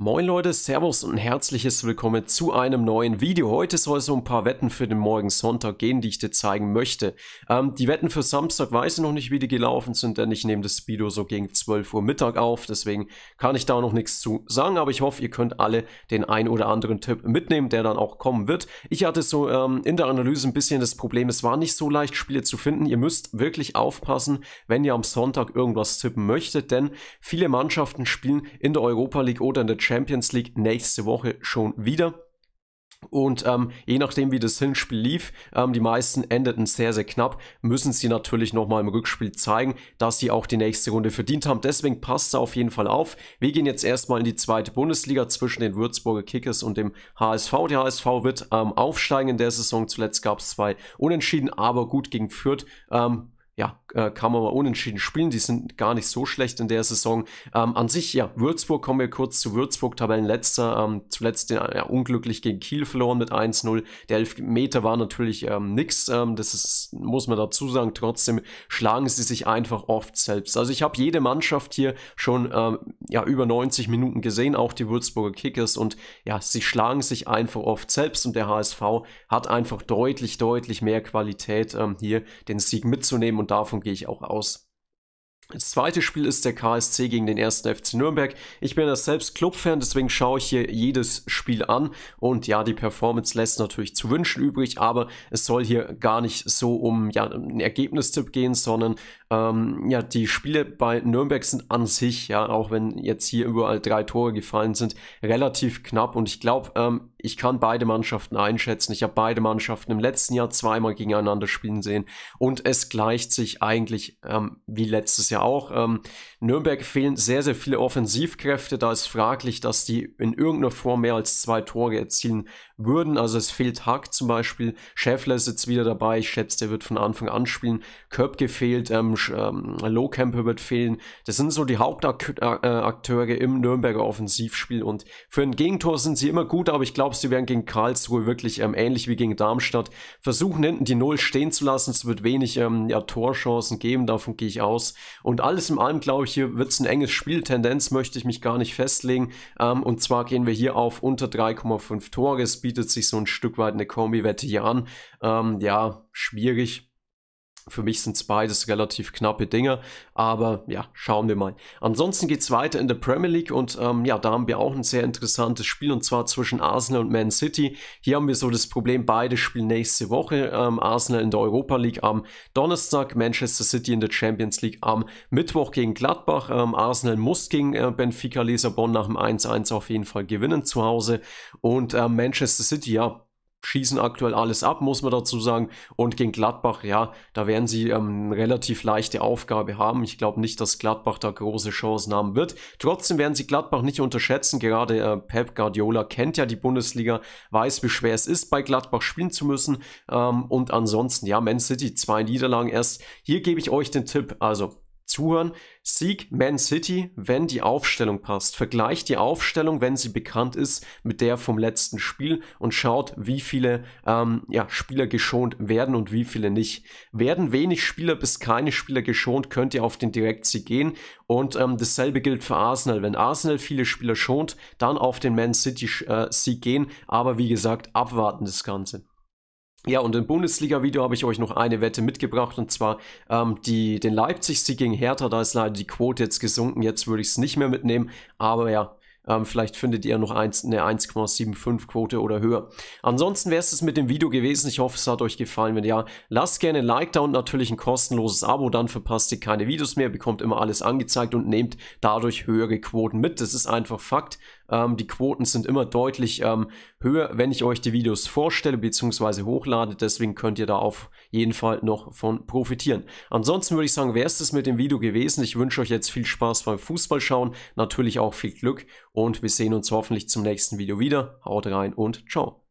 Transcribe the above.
Moin Leute, Servus und herzliches Willkommen zu einem neuen Video. Heute soll es so ein paar Wetten für den morgen Sonntag gehen, die ich dir zeigen möchte. Ähm, die Wetten für Samstag weiß ich noch nicht, wie die gelaufen sind, denn ich nehme das Video so gegen 12 Uhr Mittag auf, deswegen kann ich da noch nichts zu sagen, aber ich hoffe, ihr könnt alle den ein oder anderen Tipp mitnehmen, der dann auch kommen wird. Ich hatte so ähm, in der Analyse ein bisschen das Problem, es war nicht so leicht, Spiele zu finden. Ihr müsst wirklich aufpassen, wenn ihr am Sonntag irgendwas tippen möchtet, denn viele Mannschaften spielen in der Europa League oder in der Champions League nächste Woche schon wieder. Und ähm, je nachdem, wie das Hinspiel lief, ähm, die meisten endeten sehr, sehr knapp, müssen sie natürlich nochmal im Rückspiel zeigen, dass sie auch die nächste Runde verdient haben. Deswegen passt da auf jeden Fall auf. Wir gehen jetzt erstmal in die zweite Bundesliga zwischen den Würzburger Kickers und dem HSV. Der HSV wird ähm, aufsteigen in der Saison. Zuletzt gab es zwei Unentschieden, aber gut gegen Fürth. Ähm, ja, äh, kann man mal unentschieden spielen. Die sind gar nicht so schlecht in der Saison. Ähm, an sich, ja, Würzburg, kommen wir kurz zu Würzburg, Tabellenletzter. Ähm, zuletzt den, ja, unglücklich gegen Kiel verloren mit 1-0. Der Elfmeter war natürlich ähm, nix. Ähm, das ist, muss man dazu sagen. Trotzdem schlagen sie sich einfach oft selbst. Also ich habe jede Mannschaft hier schon ähm, ja, über 90 Minuten gesehen, auch die Würzburger Kickers. Und ja, sie schlagen sich einfach oft selbst. Und der HSV hat einfach deutlich, deutlich mehr Qualität, ähm, hier den Sieg mitzunehmen. Und und davon gehe ich auch aus. Das zweite Spiel ist der KSC gegen den 1. FC Nürnberg. Ich bin ja selbst Clubfan, deswegen schaue ich hier jedes Spiel an. Und ja, die Performance lässt natürlich zu wünschen übrig, aber es soll hier gar nicht so um ja, einen Ergebnistipp gehen, sondern ähm, ja, die Spiele bei Nürnberg sind an sich, ja, auch wenn jetzt hier überall drei Tore gefallen sind, relativ knapp. Und ich glaube, ähm, ich kann beide Mannschaften einschätzen. Ich habe beide Mannschaften im letzten Jahr zweimal gegeneinander spielen sehen. Und es gleicht sich eigentlich ähm, wie letztes Jahr auch. Ähm, Nürnberg fehlen sehr, sehr viele Offensivkräfte. Da ist fraglich, dass die in irgendeiner Form mehr als zwei Tore erzielen würden. Also es fehlt Hack zum Beispiel. Schäffler ist jetzt wieder dabei. Ich schätze, der wird von Anfang an spielen. Körbke fehlt, ähm, ähm, Lowcamper wird fehlen. Das sind so die Hauptakteure im Nürnberger Offensivspiel. Und für ein Gegentor sind sie immer gut, aber ich glaube, sie werden gegen Karlsruhe wirklich ähm, ähnlich wie gegen Darmstadt versuchen, hinten die Null stehen zu lassen. Es wird wenig ähm, ja, Torchancen geben, davon gehe ich aus. Und alles in allem, glaube ich, hier wird es ein enges Spiel. Tendenz möchte ich mich gar nicht festlegen. Ähm, und zwar gehen wir hier auf unter 3,5 Tore. Es bietet sich so ein Stück weit eine Kombi-Wette hier an. Ähm, ja, schwierig. Für mich sind es beides relativ knappe Dinge, aber ja, schauen wir mal. Ansonsten geht es weiter in der Premier League und ähm, ja, da haben wir auch ein sehr interessantes Spiel und zwar zwischen Arsenal und Man City. Hier haben wir so das Problem, beide spielen nächste Woche. Ähm, Arsenal in der Europa League am Donnerstag, Manchester City in der Champions League am Mittwoch gegen Gladbach. Ähm, Arsenal muss gegen äh, Benfica Lissabon nach dem 1-1 auf jeden Fall gewinnen zu Hause und äh, Manchester City, ja, schießen aktuell alles ab, muss man dazu sagen. Und gegen Gladbach, ja, da werden sie ähm, eine relativ leichte Aufgabe haben. Ich glaube nicht, dass Gladbach da große Chancen haben wird. Trotzdem werden sie Gladbach nicht unterschätzen. Gerade äh, Pep Guardiola kennt ja die Bundesliga, weiß, wie schwer es ist, bei Gladbach spielen zu müssen. Ähm, und ansonsten, ja, Man City, zwei Niederlagen erst. Hier gebe ich euch den Tipp. Also zuhören. Sieg Man City, wenn die Aufstellung passt. Vergleicht die Aufstellung, wenn sie bekannt ist, mit der vom letzten Spiel und schaut, wie viele ähm, ja, Spieler geschont werden und wie viele nicht. Werden wenig Spieler bis keine Spieler geschont, könnt ihr auf den Direktsieg gehen. Und ähm, dasselbe gilt für Arsenal. Wenn Arsenal viele Spieler schont, dann auf den Man City-Sieg äh, gehen. Aber wie gesagt, abwarten das Ganze. Ja, und im Bundesliga-Video habe ich euch noch eine Wette mitgebracht und zwar ähm, die, den Leipzig-Sieg gegen Hertha. Da ist leider die Quote jetzt gesunken. Jetzt würde ich es nicht mehr mitnehmen, aber ja, ähm, vielleicht findet ihr noch eins, eine 1,75 Quote oder höher. Ansonsten wäre es das mit dem Video gewesen. Ich hoffe, es hat euch gefallen. Wenn ja, lasst gerne ein Like da und natürlich ein kostenloses Abo. Dann verpasst ihr keine Videos mehr, bekommt immer alles angezeigt und nehmt dadurch höhere Quoten mit. Das ist einfach Fakt. Ähm, die Quoten sind immer deutlich ähm, höher, wenn ich euch die Videos vorstelle bzw. hochlade. Deswegen könnt ihr da auf jeden Fall noch von profitieren. Ansonsten würde ich sagen, wäre es das mit dem Video gewesen. Ich wünsche euch jetzt viel Spaß beim Fußballschauen, natürlich auch viel Glück und wir sehen uns hoffentlich zum nächsten Video wieder. Haut rein und ciao.